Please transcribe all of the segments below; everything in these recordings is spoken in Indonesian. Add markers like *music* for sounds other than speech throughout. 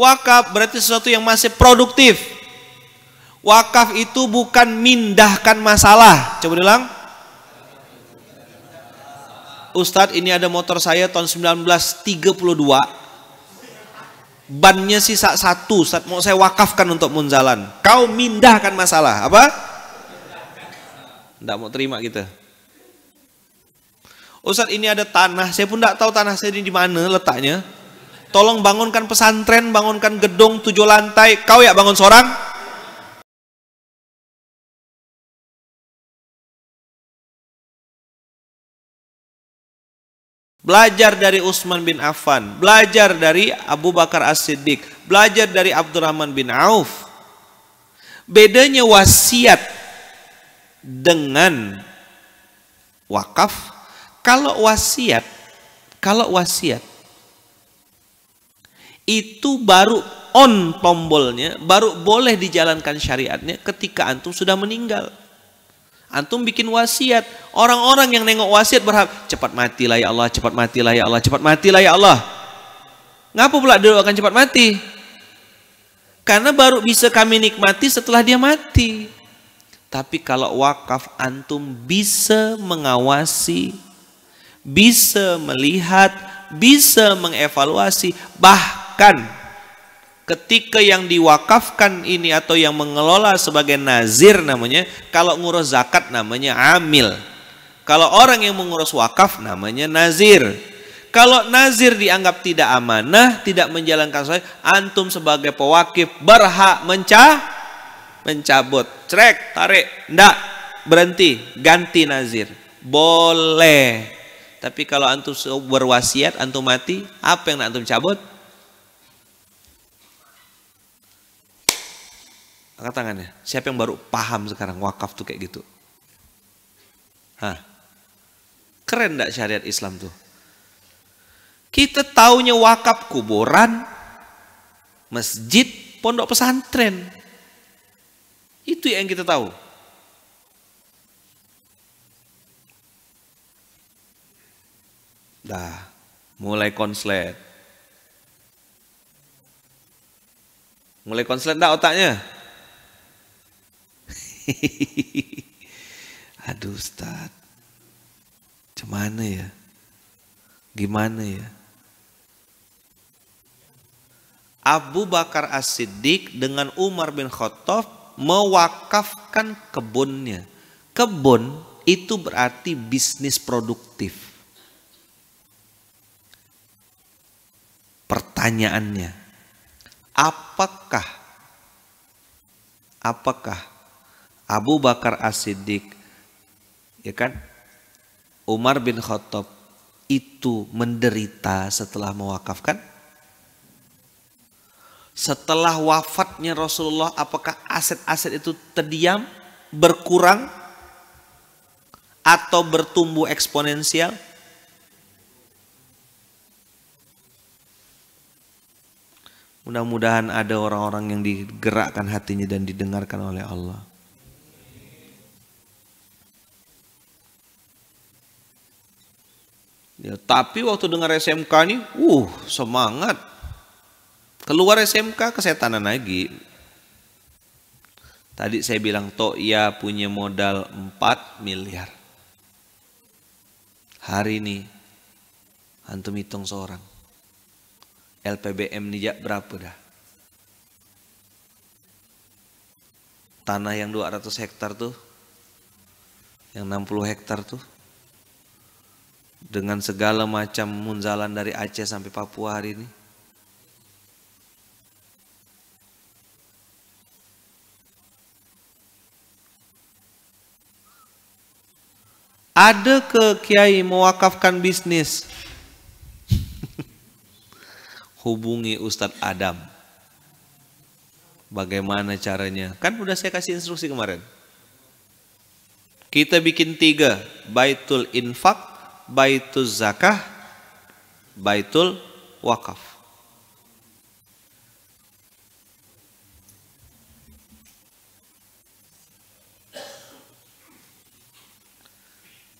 Wakaf berarti sesuatu yang masih produktif. Wakaf itu bukan mindahkan masalah. Coba bilang. Ustadz ini ada motor saya tahun 1932. Bannya sisa satu. Ustadz mau saya wakafkan untuk munzalan. Kau mindahkan masalah. Apa? Tidak mau terima gitu. Ustadz ini ada tanah. Saya pun tidak tahu tanah saya ini di mana letaknya Tolong bangunkan pesantren, bangunkan gedung tujuh lantai. Kau ya bangun seorang? Belajar dari Utsman bin Affan, belajar dari Abu Bakar As-Siddiq, belajar dari Abdurrahman bin Auf. Bedanya wasiat dengan wakaf. Kalau wasiat, kalau wasiat itu baru on tombolnya, baru boleh dijalankan syariatnya ketika antum sudah meninggal. Antum bikin wasiat. Orang-orang yang nengok wasiat berharap, cepat matilah ya Allah, cepat matilah ya Allah, cepat matilah ya Allah. Ngapa pula akan cepat mati? Karena baru bisa kami nikmati setelah dia mati. Tapi kalau wakaf antum bisa mengawasi, bisa melihat, bisa mengevaluasi, bahkan bahkan ketika yang diwakafkan ini atau yang mengelola sebagai nazir namanya kalau ngurus zakat namanya amil kalau orang yang mengurus wakaf namanya nazir kalau nazir dianggap tidak amanah tidak menjalankan sholat antum sebagai pewakif berhak mencah mencabut cerek tarik ndak berhenti ganti nazir boleh tapi kalau antum berwasiat antum mati apa yang antum cabut Angkat tangannya. Siapa yang baru paham sekarang wakaf tuh kayak gitu? Hah? Keren gak syariat Islam tuh? Kita taunya wakaf kuburan, masjid, pondok pesantren. Itu yang kita tahu. Dah, mulai konslet. Mulai konslet dah otaknya? *laughs* Aduh Ustaz. Gimana ya? Gimana ya? Abu Bakar As-Siddiq dengan Umar bin Khattab mewakafkan kebunnya. Kebun itu berarti bisnis produktif. Pertanyaannya, apakah apakah Abu Bakar As-Siddiq, ya kan? Umar bin Khattab itu menderita setelah mewakafkan? Setelah wafatnya Rasulullah, apakah aset-aset itu terdiam, berkurang, atau bertumbuh eksponensial? Mudah-mudahan ada orang-orang yang digerakkan hatinya dan didengarkan oleh Allah. Ya, tapi waktu dengar SMK ini, uh semangat. Keluar SMK kesetanan lagi. Tadi saya bilang toh ya punya modal 4 miliar. Hari ini hantu hitung seorang. LPBM nijak berapa dah? Tanah yang 200 hektar tuh, yang 60 hektar tuh, dengan segala macam munzalan dari Aceh sampai Papua hari ini? Ada ke kiai mewakafkan bisnis? *laughs* Hubungi Ustadz Adam. Bagaimana caranya? Kan udah saya kasih instruksi kemarin. Kita bikin tiga, baitul infak, Ba'itul zakah, baitul wakaf.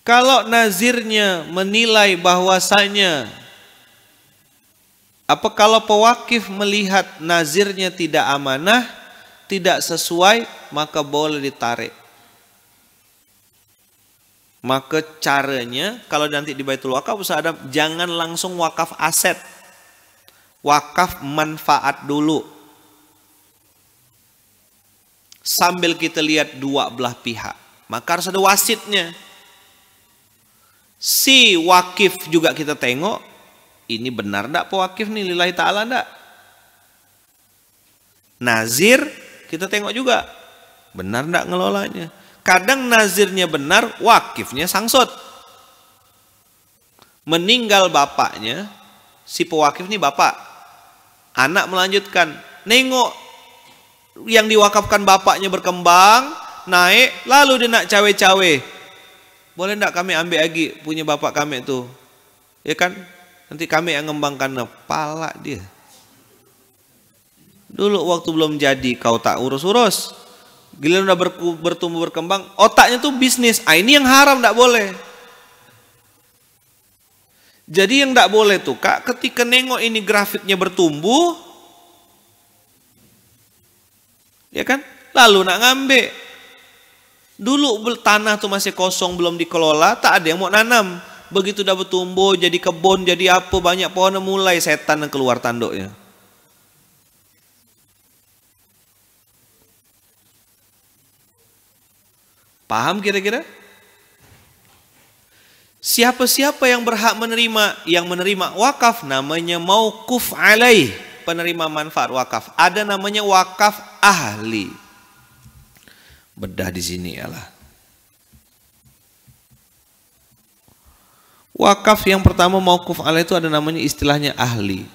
Kalau nazirnya menilai bahwasanya apa kalau pewakif melihat nazirnya tidak amanah, tidak sesuai, maka boleh ditarik. Maka caranya kalau nanti di Baitul Wakaf usaha ada jangan langsung wakaf aset. Wakaf manfaat dulu. Sambil kita lihat dua belah pihak. Maka harus ada wasitnya. Si wakif juga kita tengok. Ini benar enggak pewakif nih lillahi ta'ala enggak? Nazir kita tengok juga. Benar enggak ngelolanya? Kadang nazirnya benar, wakifnya sangsut. Meninggal bapaknya, si pewakif ini bapak. Anak melanjutkan, nengok yang diwakafkan bapaknya berkembang, naik, lalu dia nak cawe-cawe. Boleh tidak kami ambil lagi punya bapak kami itu? Ya kan? Nanti kami yang ngembangkan kepala dia. Dulu waktu belum jadi kau tak urus-urus. Giliran udah bertumbuh berkembang, otaknya tuh bisnis. Ah ini yang haram tidak boleh. Jadi yang tidak boleh tuh kak, ketika nengok ini grafiknya bertumbuh, ya kan? Lalu nak ngambil. Dulu tanah tuh masih kosong, belum dikelola, tak ada yang mau nanam. Begitu udah bertumbuh, jadi kebun, jadi apa, banyak pohon mulai setan yang keluar tanduknya. Paham kira-kira? Siapa-siapa yang berhak menerima? Yang menerima wakaf namanya mauquf alaih. Penerima manfaat wakaf. Ada namanya wakaf ahli. Bedah di sini ialah. Wakaf yang pertama mauquf alaih itu ada namanya istilahnya ahli.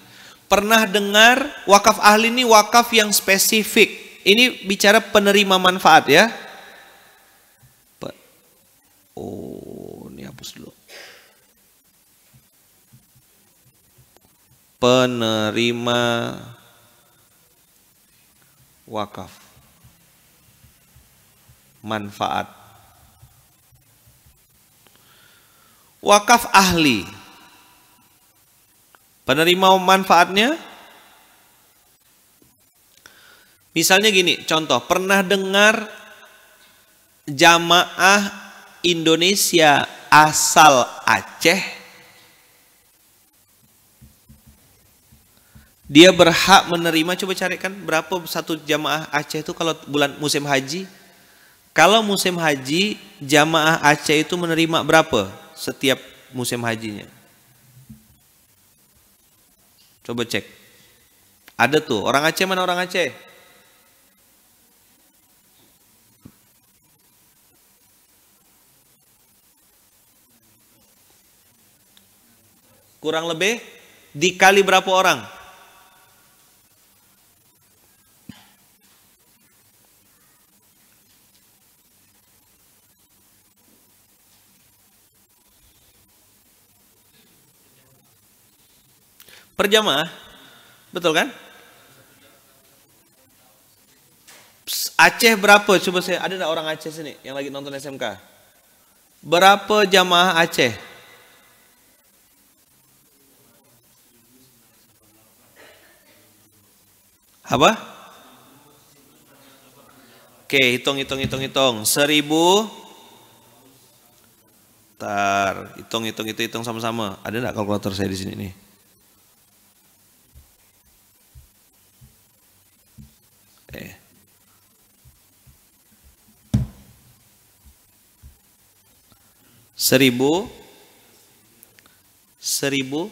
Pernah dengar wakaf ahli ini wakaf yang spesifik. Ini bicara penerima manfaat ya Oh, ini hapus dulu. Penerima wakaf. Manfaat. Wakaf ahli. Penerima manfaatnya Misalnya gini, contoh, pernah dengar jamaah Indonesia asal Aceh, dia berhak menerima. Coba carikan berapa satu jamaah Aceh itu kalau bulan musim haji. Kalau musim haji, jamaah Aceh itu menerima berapa setiap musim hajinya? Coba cek. Ada tuh orang Aceh mana orang Aceh? Kurang lebih dikali berapa orang? Per Betul kan? Aceh berapa? Coba saya, ada orang Aceh sini yang lagi nonton SMK? Berapa jamaah Aceh? Apa? Oke, hitung, hitung, hitung, hitung. Seribu. Tar, hitung, hitung, hitung, hitung sama-sama. Ada nggak kalkulator saya di sini nih? Eh. Seribu. Seribu.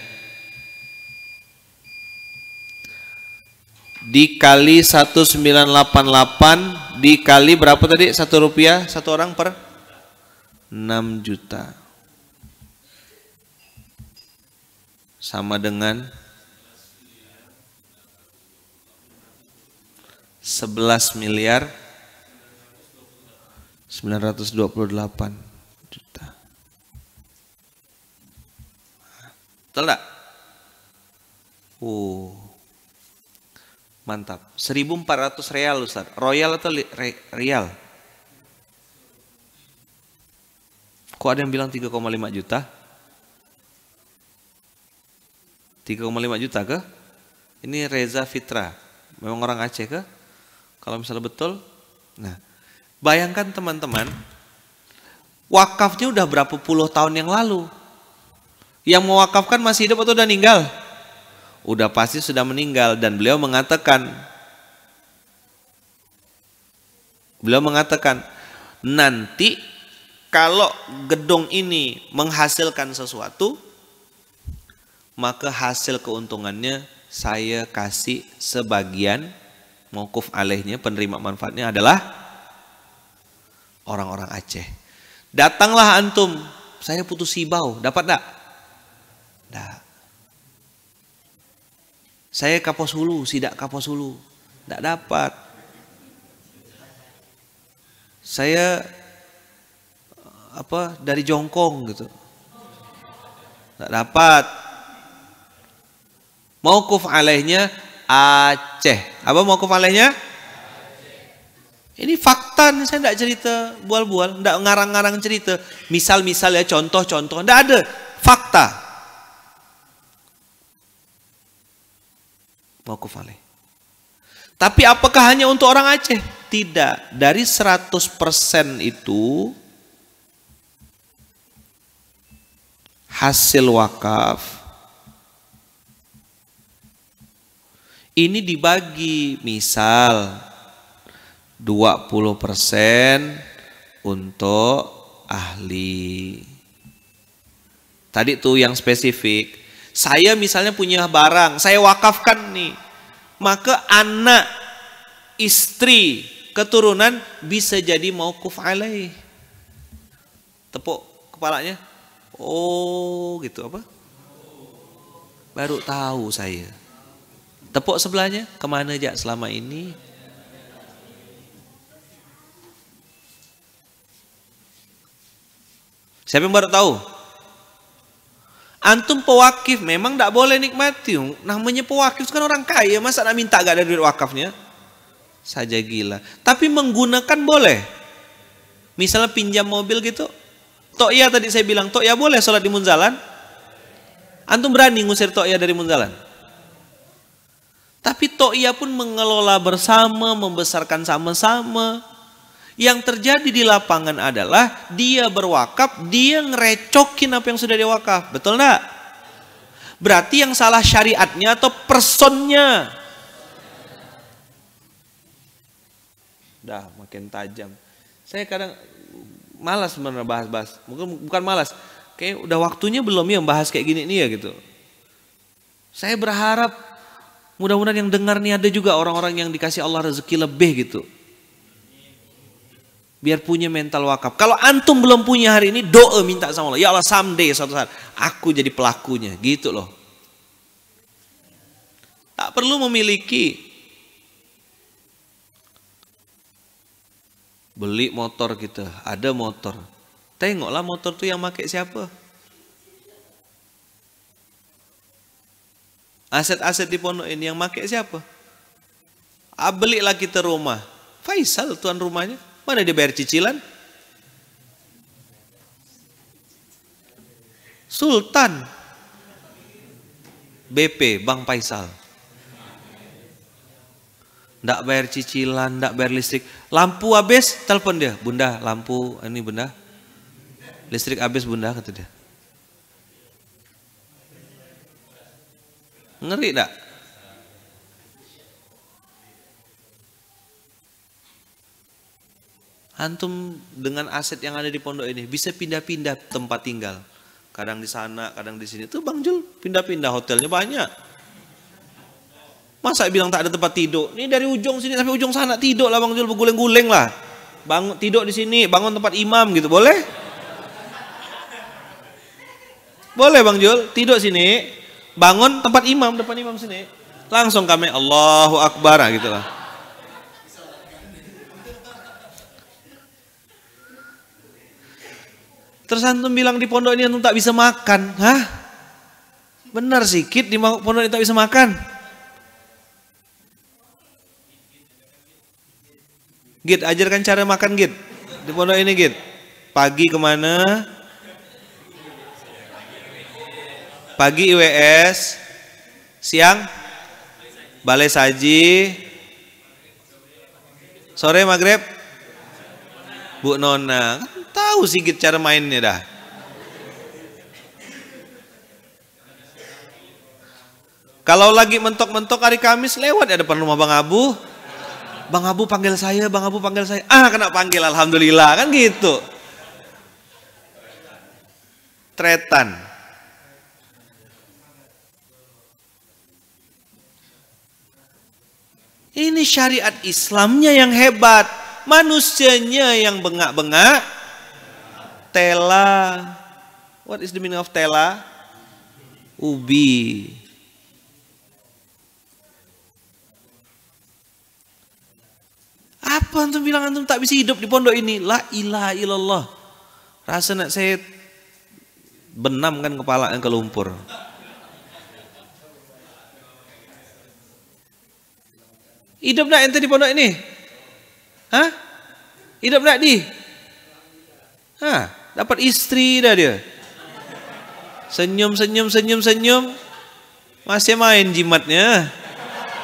dikali 1988 dikali berapa tadi satu rupiah satu orang per 6 juta sama dengan 11 miliar 928 juta. Betul enggak? Mantap. 1400 real Ustaz. Royal atau real? Kok ada yang bilang 3,5 juta? 3,5 juta ke? Ini Reza Fitra. Memang orang Aceh ke? Kalau misalnya betul? Nah, bayangkan teman-teman, wakafnya udah berapa puluh tahun yang lalu. Yang mewakafkan masih hidup atau udah meninggal? udah pasti sudah meninggal dan beliau mengatakan beliau mengatakan nanti kalau gedung ini menghasilkan sesuatu maka hasil keuntungannya saya kasih sebagian mokuf alehnya penerima manfaatnya adalah orang-orang Aceh datanglah antum saya putus hibau dapat tak? tak. Saya kapos hulu, sidak kapos hulu. Tidak dapat. Saya apa dari jongkong gitu. Tidak dapat. Mau kuf alaihnya Aceh. Apa mau kuf alaihnya? Ini fakta saya tidak cerita bual-bual, tidak ngarang-ngarang cerita. Misal-misal ya contoh-contoh, tidak ada fakta. Wakuf alih. Tapi apakah hanya untuk orang Aceh? Tidak. Dari 100% itu hasil wakaf ini dibagi misal 20% untuk ahli. Tadi tuh yang spesifik saya misalnya punya barang, saya wakafkan nih. Maka anak, istri, keturunan bisa jadi mau kufalai. Tepuk kepalanya. Oh, gitu apa? Baru tahu saya. Tepuk sebelahnya, kemana aja selama ini? Siapa yang baru tahu? Antum pewakif memang tidak boleh nikmati. Namanya pewakif kan orang kaya. Masa nak minta gak ada duit wakafnya? Saja gila. Tapi menggunakan boleh. Misalnya pinjam mobil gitu. Tok ya tadi saya bilang. Tok ya boleh sholat di munzalan. Antum berani ngusir tok ya dari munzalan. Tapi tok ya pun mengelola bersama. Membesarkan sama-sama. Yang terjadi di lapangan adalah dia berwakaf, dia ngerecokin apa yang sudah dia wakaf. Betul enggak? Berarti yang salah syariatnya atau personnya? Dah makin tajam. Saya kadang malas bahas-bahas. Mungkin bukan malas. Kayak udah waktunya belum ya bahas kayak gini nih ya gitu. Saya berharap mudah-mudahan yang dengar nih ada juga orang-orang yang dikasih Allah rezeki lebih gitu. Biar punya mental wakaf. Kalau antum belum punya hari ini, doa minta sama Allah. Ya Allah, someday suatu saat aku jadi pelakunya. Gitu loh. Tak perlu memiliki. Beli motor kita, ada motor. Tengoklah motor tuh yang pakai siapa. Aset-aset di pondok ini yang pakai siapa? Ah, belilah kita rumah. Faisal tuan rumahnya. Mana dia bayar cicilan? Sultan. BP, Bang Paisal, Ndak bayar cicilan, ndak bayar listrik. Lampu habis, telepon dia. Bunda, lampu ini bunda. Listrik habis bunda, kata dia. Ngeri tak? antum dengan aset yang ada di pondok ini bisa pindah-pindah tempat tinggal. Kadang di sana, kadang di sini. Tuh Bang Jul pindah-pindah hotelnya banyak. Masa bilang tak ada tempat tidur? Ini dari ujung sini sampai ujung sana tidur lah Bang Jul berguling-guling lah. Bangun tidur di sini, bangun tempat imam gitu, boleh? Boleh Bang Jul, tidur sini, bangun tempat imam, depan imam sini. Langsung kami Allahu Akbar ah, gitu lah. Terus antum bilang di pondok ini antum tak bisa makan. Hah? Benar sih kit di pondok ini tak bisa makan. Git, ajarkan cara makan git. Di pondok ini git. Pagi kemana? Pagi IWS. Siang? Balai Saji. Sore maghrib? Bu Nona. Tahu Sigit cara mainnya dah. Kalau lagi mentok-mentok hari Kamis lewat ya depan rumah Bang Abu. Bang Abu panggil saya, Bang Abu panggil saya. Ah, kena panggil alhamdulillah kan gitu. Tretan. Ini syariat Islamnya yang hebat, manusianya yang bengak-bengak, tela. What is the meaning of tela? Ubi. Apa antum bilang antum tak bisa hidup di pondok ini? La ilaha illallah. nak saya benam kan kepala yang ke lumpur. Hidup nak ente di pondok ini? Hah? Hidup nak di? Hah? Dapat istri dah dia. Senyum, senyum, senyum, senyum. Masih main jimatnya.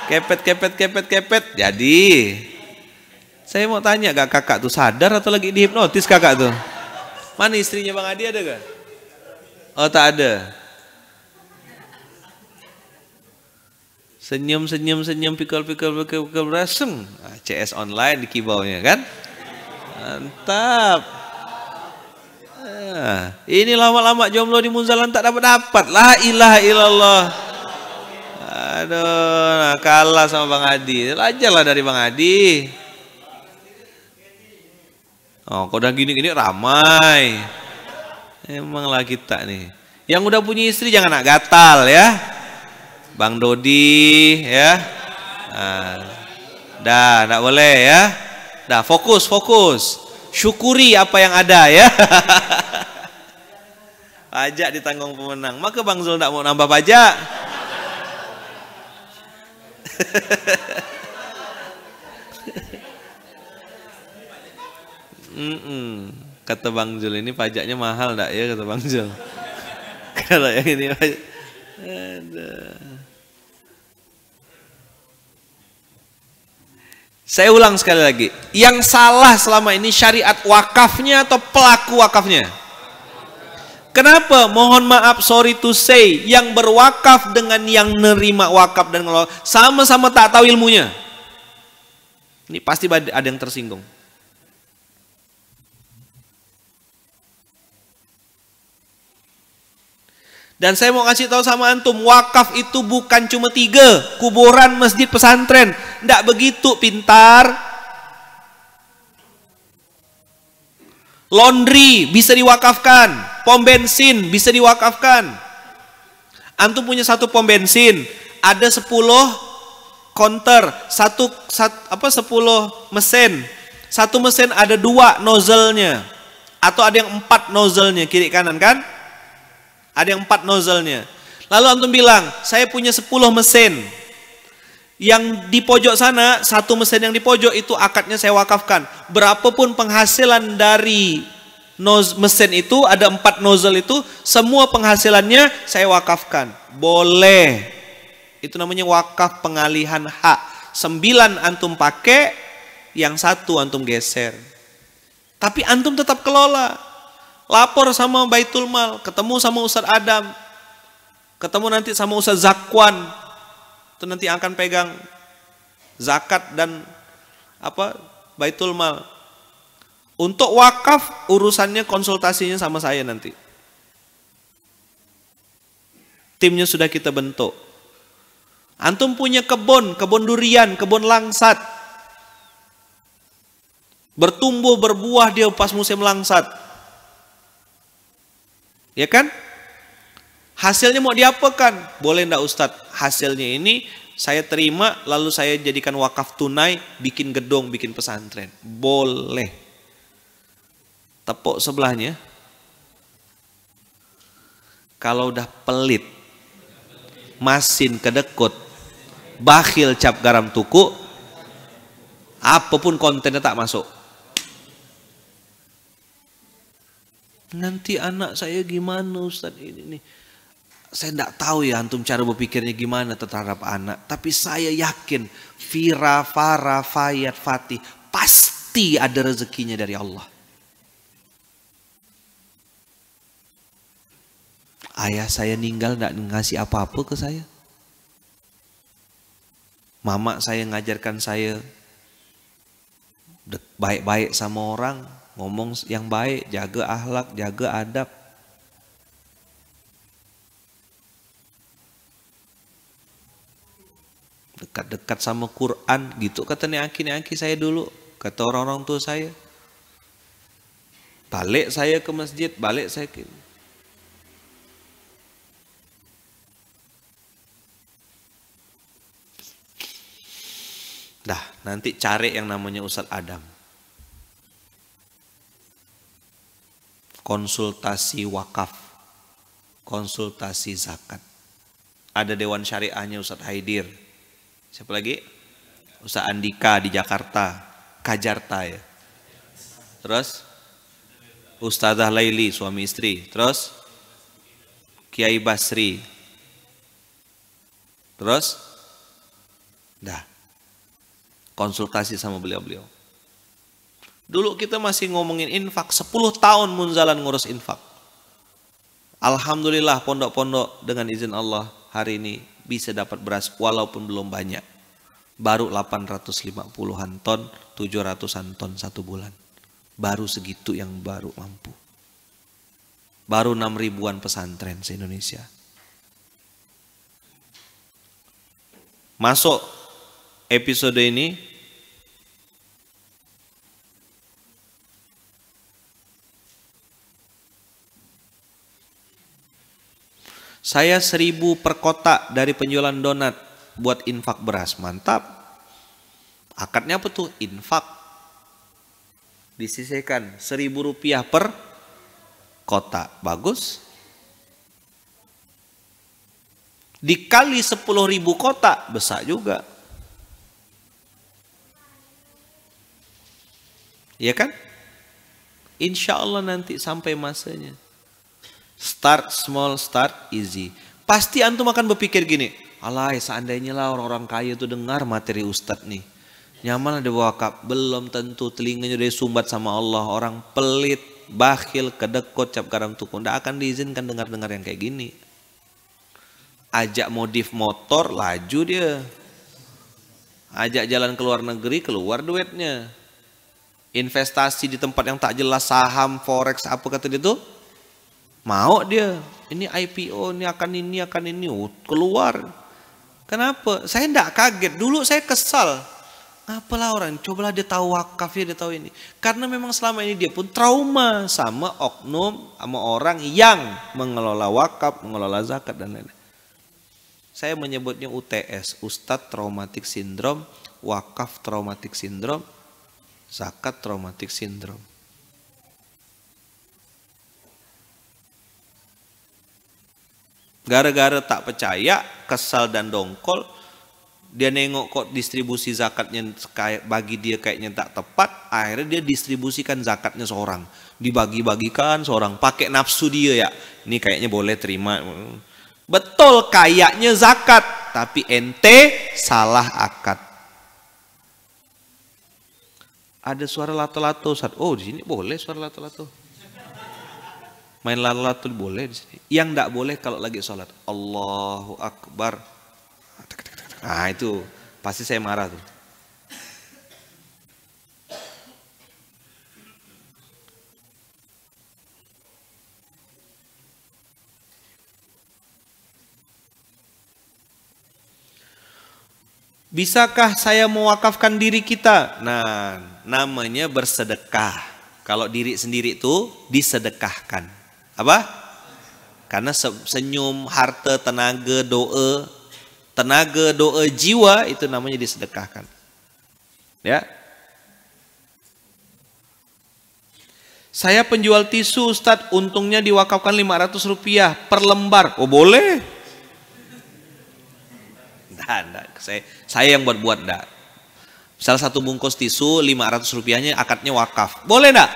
Kepet, kepet, kepet, kepet. Jadi, saya mau tanya gak kakak tuh sadar atau lagi dihipnotis kakak tuh? Mana istrinya Bang Adi ada gak? Oh tak ada. Senyum, senyum, senyum, pikul, pikul, pikul, pikul, rasem. Ah, CS online di kibaunya kan? Mantap ini lama-lama jomblo di Munzalan tak dapat-dapat. lah ilah illallah. Aduh, nah, kalah sama Bang Adi. lah dari Bang Adi. Oh, kau udah gini-gini ramai. Emang lagi tak nih. Yang udah punya istri jangan nak gatal ya. Bang Dodi ya. Nah, dah, tak boleh ya. Dah, fokus, fokus syukuri apa yang ada ya *laughs* Pajak ditanggung pemenang. Maka Bang Zul tidak mau nambah pajak. *laughs* mm -mm. Kata Bang Zul ini pajaknya mahal tidak ya kata Bang Zul. *laughs* Kalau yang ini pajak. Saya ulang sekali lagi, yang salah selama ini syariat wakafnya atau pelaku wakafnya? Kenapa? Mohon maaf, sorry to say, yang berwakaf dengan yang nerima wakaf dan ngelola sama-sama tak tahu ilmunya. Ini pasti ada yang tersinggung. Dan saya mau kasih tahu sama antum, wakaf itu bukan cuma tiga, kuburan, masjid, pesantren. Tidak begitu pintar. Laundry bisa diwakafkan pom bensin bisa diwakafkan. Antum punya satu pom bensin, ada 10 konter, satu, satu apa 10 mesin. Satu mesin ada dua nozzle-nya. Atau ada yang empat nozzle-nya kiri kanan kan? Ada yang empat nozzle-nya. Lalu antum bilang, saya punya 10 mesin. Yang di pojok sana, satu mesin yang di pojok itu akadnya saya wakafkan. Berapapun penghasilan dari Noz, mesin itu ada empat nozzle itu semua penghasilannya saya wakafkan. Boleh. Itu namanya wakaf pengalihan hak. Sembilan antum pakai, yang satu antum geser. Tapi antum tetap kelola. Lapor sama Baitul Mal, ketemu sama Ustaz Adam, ketemu nanti sama Ustaz Zakwan. Itu nanti akan pegang zakat dan apa Baitul Mal. Untuk wakaf urusannya konsultasinya sama saya nanti. Timnya sudah kita bentuk. Antum punya kebun, kebun durian, kebun langsat. Bertumbuh, berbuah dia pas musim langsat. Ya kan? Hasilnya mau diapakan? Boleh ndak Ustaz? Hasilnya ini saya terima lalu saya jadikan wakaf tunai, bikin gedung, bikin pesantren. Boleh. Tepuk sebelahnya. Kalau udah pelit, masin kedekut, bakhil cap garam tuku, apapun kontennya tak masuk. Nanti anak saya gimana Ustaz ini nih. Saya tidak tahu ya antum cara berpikirnya gimana terhadap anak. Tapi saya yakin Fira, Farah, Fayat, Fatih pasti ada rezekinya dari Allah. Ayah saya ninggal tidak ngasih apa-apa ke saya. Mama saya ngajarkan saya baik-baik sama orang, ngomong yang baik, jaga ahlak, jaga adab. Dekat-dekat sama Quran gitu kata aki-aki saya dulu, kata orang-orang tua saya. Balik saya ke masjid, balik saya ke Nanti cari yang namanya Ustadz Adam. Konsultasi wakaf, konsultasi zakat. Ada dewan syariahnya Ustadz Haidir. Siapa lagi? Ustadz Andika di Jakarta, Kajarta ya. Terus Ustadzah Laili suami istri. Terus Kiai Basri. Terus dah konsultasi sama beliau-beliau. Dulu kita masih ngomongin infak, 10 tahun Munzalan ngurus infak. Alhamdulillah pondok-pondok dengan izin Allah hari ini bisa dapat beras walaupun belum banyak. Baru 850-an ton, 700-an ton satu bulan. Baru segitu yang baru mampu. Baru 6 ribuan pesantren se-Indonesia. Masuk episode ini Saya seribu per kotak dari penjualan donat buat infak beras. Mantap. Akadnya apa tuh? Infak. Disisihkan seribu rupiah per kota. Bagus. Dikali sepuluh ribu kotak. Besar juga. Ya kan? Insya Allah nanti sampai masanya. Start small, start easy. Pasti antum akan berpikir gini, alay seandainya lah orang-orang kaya itu dengar materi ustadz nih. Nyaman ada wakaf, belum tentu telinganya udah sumbat sama Allah. Orang pelit, bakhil, kedekut, cap garam tukun. Tidak akan diizinkan dengar-dengar yang kayak gini. Ajak modif motor, laju dia. Ajak jalan ke luar negeri, keluar duitnya investasi di tempat yang tak jelas saham, forex, apa kata dia tuh? Mau dia. Ini IPO, ini akan ini, akan ini. Oh, keluar. Kenapa? Saya tidak kaget. Dulu saya kesal. Apalah orang, cobalah dia tahu wakaf ya, dia tahu ini. Karena memang selama ini dia pun trauma sama oknum, sama orang yang mengelola wakaf, mengelola zakat dan lain-lain. Saya menyebutnya UTS, Ustadz Traumatic Syndrome, Wakaf Traumatic Syndrome, zakat traumatik sindrom. Gara-gara tak percaya, kesal dan dongkol, dia nengok kok distribusi zakatnya kayak bagi dia kayaknya tak tepat, akhirnya dia distribusikan zakatnya seorang, dibagi-bagikan seorang, pakai nafsu dia ya. Ini kayaknya boleh terima. Betul kayaknya zakat, tapi ente salah akad ada suara lato-lato saat Oh, di sini boleh suara lato-lato. Main lato-lato boleh di sini. Yang tidak boleh kalau lagi sholat. Allahu Akbar. Nah itu pasti saya marah tuh. Bisakah saya mewakafkan diri kita? Nah, namanya bersedekah. Kalau diri sendiri itu disedekahkan. Apa? Karena senyum, harta, tenaga, doa, tenaga, doa, jiwa itu namanya disedekahkan. Ya. Saya penjual tisu Ustadz, untungnya diwakafkan 500 rupiah per lembar. Oh boleh? Nah, nah, saya, saya yang buat-buat, enggak. -buat, Salah satu bungkus tisu 500 rupiahnya akadnya wakaf. Boleh enggak?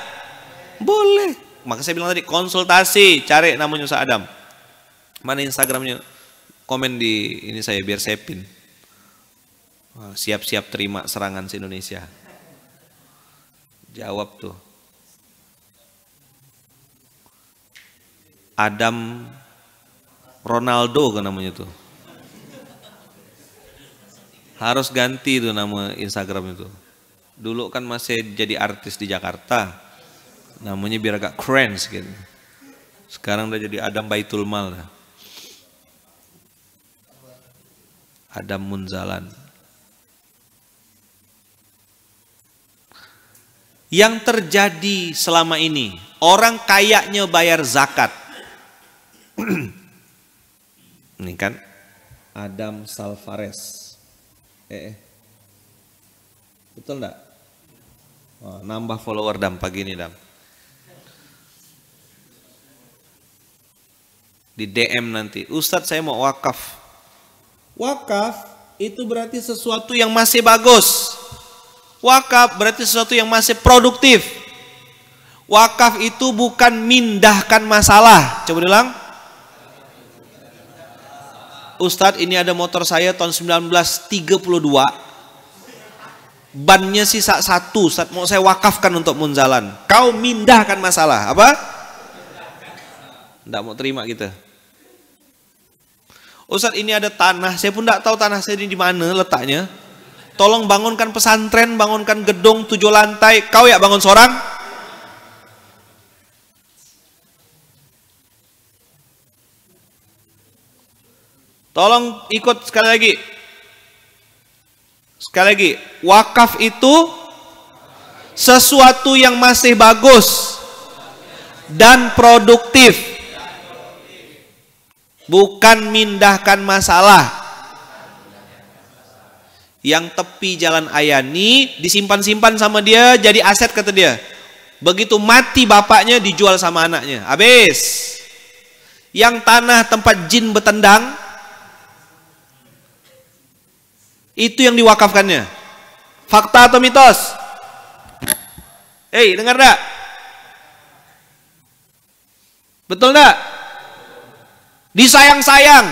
Boleh. Maka saya bilang tadi konsultasi, cari namanya Ustaz Adam. Mana Instagramnya? Komen di ini saya biar saya pin. Siap-siap terima serangan si Indonesia. Jawab tuh. Adam Ronaldo kan namanya tuh. Harus ganti itu nama Instagram itu. Dulu kan masih jadi artis di Jakarta. Namanya biar agak keren gitu. Sekarang udah jadi Adam Baitul Mal. Adam Munzalan. Yang terjadi selama ini, orang kayaknya bayar zakat. ini *clears throat* kan Adam Salvares eh, eh. betul enggak oh, nambah follower dam pagi ini dam di DM nanti Ustadz saya mau wakaf wakaf itu berarti sesuatu yang masih bagus wakaf berarti sesuatu yang masih produktif wakaf itu bukan mindahkan masalah coba bilang Ustadz ini ada motor saya tahun 1932 bannya sisa satu Ustaz, mau saya wakafkan untuk munzalan kau mindahkan masalah apa? tidak mau terima gitu Ustadz ini ada tanah saya pun tidak tahu tanah saya ini di mana letaknya tolong bangunkan pesantren bangunkan gedung tujuh lantai kau ya bangun seorang Tolong ikut sekali lagi. Sekali lagi, wakaf itu sesuatu yang masih bagus dan produktif. Bukan mindahkan masalah. Yang tepi jalan Ayani disimpan-simpan sama dia jadi aset kata dia. Begitu mati bapaknya dijual sama anaknya. Habis. Yang tanah tempat jin bertendang Itu yang diwakafkannya. Fakta atau mitos? Hei, dengar dak? Betul dak? Disayang-sayang,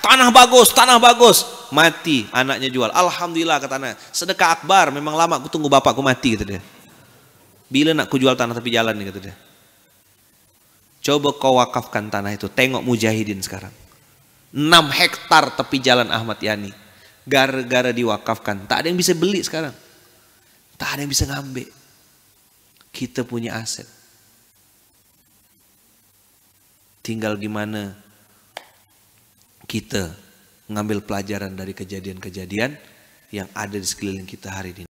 tanah bagus, tanah bagus, mati anaknya jual. Alhamdulillah kata anak, sedekah akbar, memang lama aku tunggu bapakku mati kata dia. Bila nak ku jual tanah tapi jalan nih kata dia. Coba kau wakafkan tanah itu. Tengok mujahidin sekarang. 6 hektar tepi jalan Ahmad Yani. Gara-gara diwakafkan. Tak ada yang bisa beli sekarang. Tak ada yang bisa ngambil. Kita punya aset. Tinggal gimana kita ngambil pelajaran dari kejadian-kejadian yang ada di sekeliling kita hari ini.